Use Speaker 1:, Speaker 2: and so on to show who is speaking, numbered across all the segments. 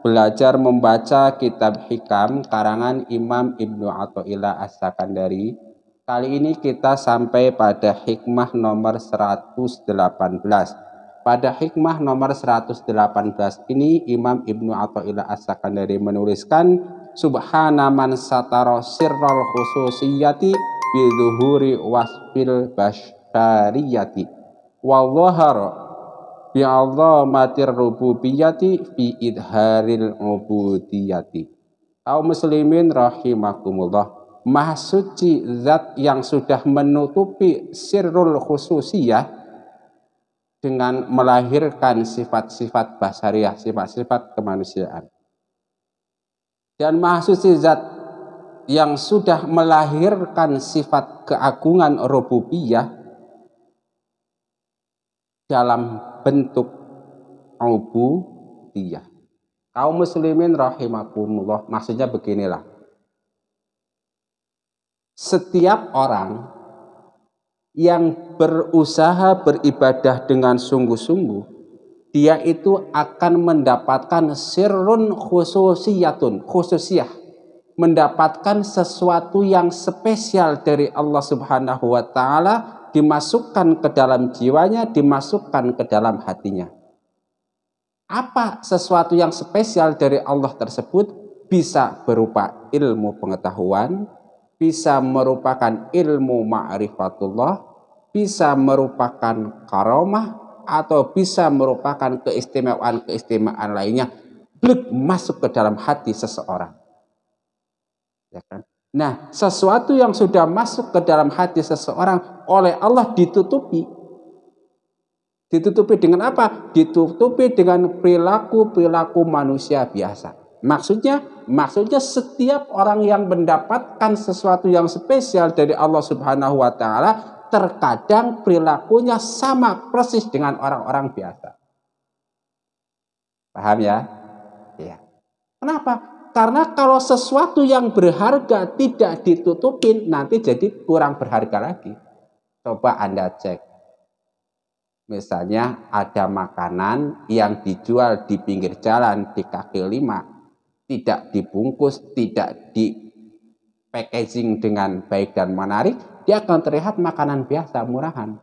Speaker 1: belajar membaca kitab hikam karangan Imam Ibnu Athaillah As-Sakandari. Kali ini kita sampai pada hikmah nomor 118. Pada hikmah nomor 118 ini Imam Ibnu Athaillah As-Sakandari menuliskan Subhana man satara sirral khususiyati dhuhuri wasfil Bashariyati. wa bi'azamatir ya rububiyati fi idharil ubudiyati. Kaum muslimin rahimakumullah. Maha suci zat yang sudah menutupi sirrul khususiyah dengan melahirkan sifat-sifat basariah, sifat-sifat kemanusiaan. Dan maha suci zat yang sudah melahirkan sifat keagungan rububiyah dalam bentuk ubudiyah. Kaum muslimin rahimakumullah, maksudnya beginilah. Setiap orang yang berusaha beribadah dengan sungguh-sungguh, dia itu akan mendapatkan sirrun khususiyatun, khususiyah. Mendapatkan sesuatu yang spesial dari Allah Subhanahu wa taala dimasukkan ke dalam jiwanya, dimasukkan ke dalam hatinya. Apa sesuatu yang spesial dari Allah tersebut bisa berupa ilmu pengetahuan, bisa merupakan ilmu ma'rifatullah, bisa merupakan karomah, atau bisa merupakan keistimewaan-keistimewaan lainnya blek masuk ke dalam hati seseorang. Ya kan? Nah, sesuatu yang sudah masuk ke dalam hati seseorang oleh Allah ditutupi. Ditutupi dengan apa? Ditutupi dengan perilaku-perilaku manusia biasa. Maksudnya, maksudnya setiap orang yang mendapatkan sesuatu yang spesial dari Allah Subhanahu wa taala terkadang perilakunya sama persis dengan orang-orang biasa. Paham ya? Iya. Kenapa? Karena kalau sesuatu yang berharga tidak ditutupin, nanti jadi kurang berharga lagi. Coba Anda cek. Misalnya ada makanan yang dijual di pinggir jalan, di kaki lima, tidak dibungkus, tidak di packaging dengan baik dan menarik, dia akan terlihat makanan biasa, murahan.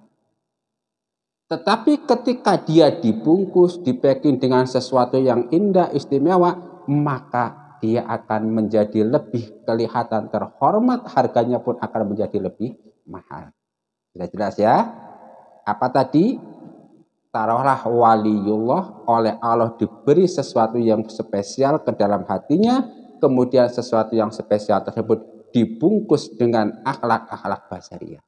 Speaker 1: Tetapi ketika dia dibungkus, dipacking dengan sesuatu yang indah, istimewa, maka dia akan menjadi lebih kelihatan terhormat, harganya pun akan menjadi lebih mahal. Sudah jelas ya? Apa tadi? Taruhlah waliullah oleh Allah diberi sesuatu yang spesial ke dalam hatinya, kemudian sesuatu yang spesial tersebut dibungkus dengan akhlak-akhlak basariah.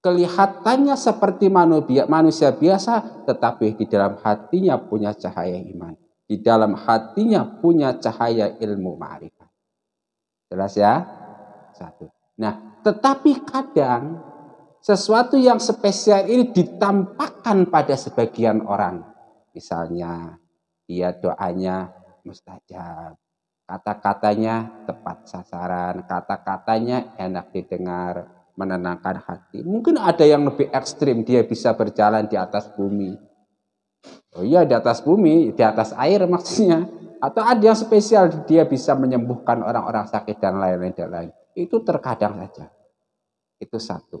Speaker 1: Kelihatannya seperti manusia biasa, tetapi di dalam hatinya punya cahaya iman di dalam hatinya punya cahaya ilmu ma'rifat. Jelas ya? Satu. Nah, tetapi kadang sesuatu yang spesial ini ditampakkan pada sebagian orang. Misalnya, dia doanya mustajab, kata-katanya tepat sasaran, kata-katanya enak didengar, menenangkan hati. Mungkin ada yang lebih ekstrim, dia bisa berjalan di atas bumi Oh iya di atas bumi, di atas air maksudnya. Atau ada yang spesial dia bisa menyembuhkan orang-orang sakit dan lain-lain dan lain. Itu terkadang saja. Itu satu.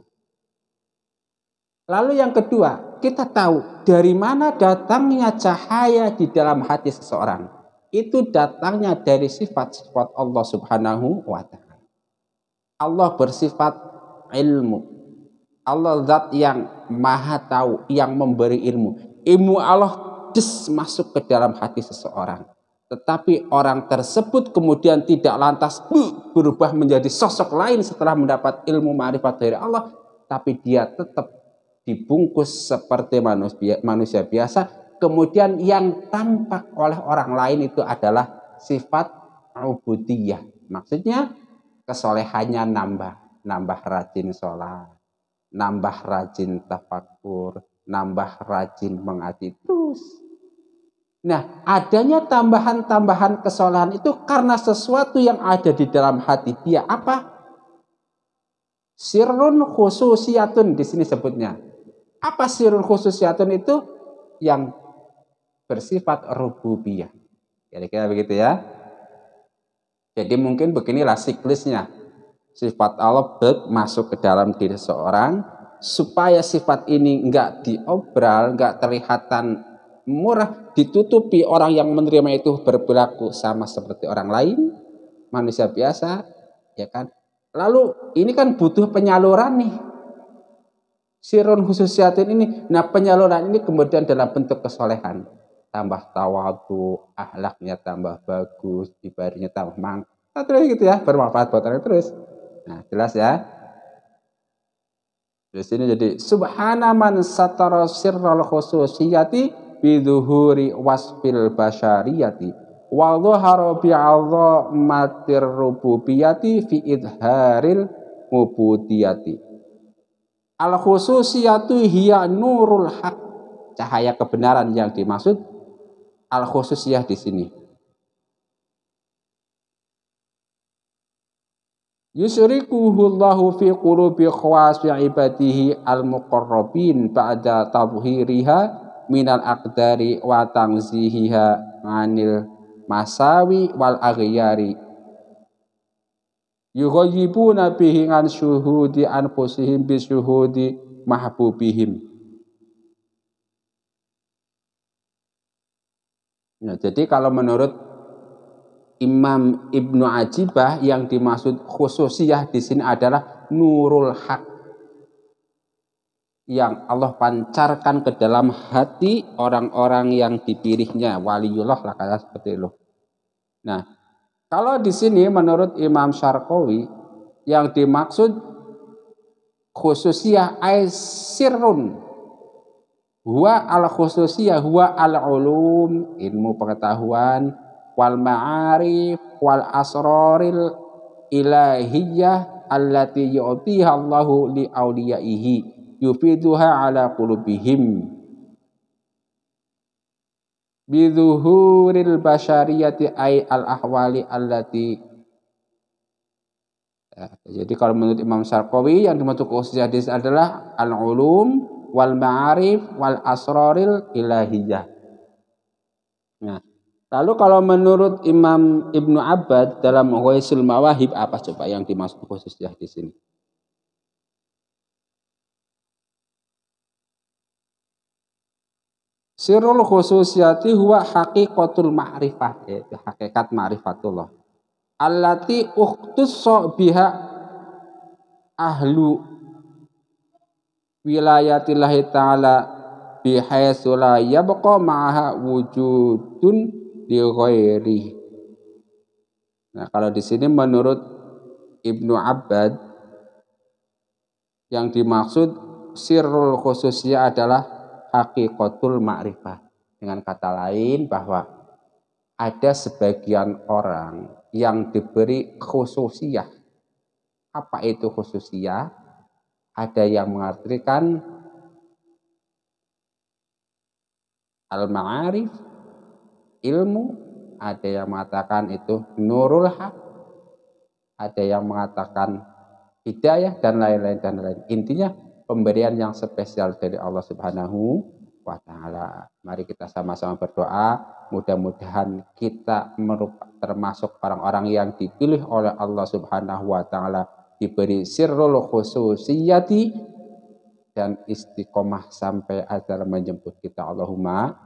Speaker 1: Lalu yang kedua, kita tahu dari mana datangnya cahaya di dalam hati seseorang. Itu datangnya dari sifat-sifat Allah Subhanahu wa taala. Allah bersifat ilmu. Allah zat yang maha tahu, yang memberi ilmu ilmu Allah des masuk ke dalam hati seseorang. Tetapi orang tersebut kemudian tidak lantas berubah menjadi sosok lain setelah mendapat ilmu ma'rifat dari Allah. Tapi dia tetap dibungkus seperti manusia, biasa. Kemudian yang tampak oleh orang lain itu adalah sifat ubudiyah. Maksudnya kesolehannya nambah. Nambah rajin sholat, nambah rajin tafakur, nambah rajin mengaji terus. Nah, adanya tambahan-tambahan kesalahan itu karena sesuatu yang ada di dalam hati dia apa? Sirun khususiyatun di sini sebutnya. Apa sirun khususiyatun itu? Yang bersifat rububiyah. kira kira begitu ya. Jadi mungkin beginilah siklusnya. Sifat Allah masuk ke dalam diri seorang, supaya sifat ini enggak diobral, enggak terlihatan murah, ditutupi orang yang menerima itu berperilaku sama seperti orang lain, manusia biasa, ya kan? Lalu ini kan butuh penyaluran nih. Sirun khusus syaitan ini, nah penyaluran ini kemudian dalam bentuk kesolehan. Tambah tawadu, ahlaknya tambah bagus, ibadahnya tambah mang. Nah, terus gitu ya, bermanfaat buat orang terus. Nah, jelas ya. Di sini jadi subhanaman satara sirral khususiyati bidhuhuri wasfil basyariyati wa dhahara bi matir rububiyati fi idharil mubudiyati. Al khususiyatu hiya nurul haq. Cahaya kebenaran yang dimaksud al khususiyah di sini Yusrikuhullahu fi qulubi khawasi ibadihi al-muqarrabin ba'da tabhiriha minal aqdari wa tangzihiha anil masawi wal aghyari yughayibuna nabihi an syuhudi anfusihim bi syuhudi mahbubihim nah, jadi kalau menurut Imam Ibnu Ajibah yang dimaksud khususiyah di sini adalah nurul haq yang Allah pancarkan ke dalam hati orang-orang yang dipilihnya waliullah lah kata seperti itu. Nah, kalau di sini menurut Imam Syarqawi yang dimaksud khususiyah aisirun huwa al khususiyah huwa al ulum ilmu pengetahuan wal ma'arif wal asroril ilahiyah allati yu'tiha Allahu li awliyaihi yufiduha ala qulubihim bidhuhuril basyariyati ay al ahwali allati ya, jadi kalau menurut Imam Sarkowi yang dimaksud khusus hadis adalah al ulum wal ma'arif wal asroril ilahiyah nah Lalu kalau menurut Imam Ibnu Abbad dalam Ghaisul Mawahib apa coba yang dimaksud khususnya di sini? Sirul khususiyati huwa haqiqatul ma'rifah, eh, yaitu hakikat ma'rifatullah. Allati ukhtussa biha ahlu wilayatillahi ta'ala bihaitsu yabqa ma'aha wujudun liqairi. Nah, kalau di sini menurut Ibnu Abbad yang dimaksud sirrul khususnya adalah hakikatul ma'rifah. Dengan kata lain bahwa ada sebagian orang yang diberi khususiah. Apa itu khususiah? Ada yang mengartikan al-ma'arif ilmu, ada yang mengatakan itu nurul hak, ada yang mengatakan hidayah dan lain-lain dan lain. Intinya pemberian yang spesial dari Allah Subhanahu wa taala. Mari kita sama-sama berdoa, mudah-mudahan kita termasuk orang-orang yang dipilih oleh Allah Subhanahu wa taala diberi sirrul khususiyati dan istiqomah sampai azal menjemput kita Allahumma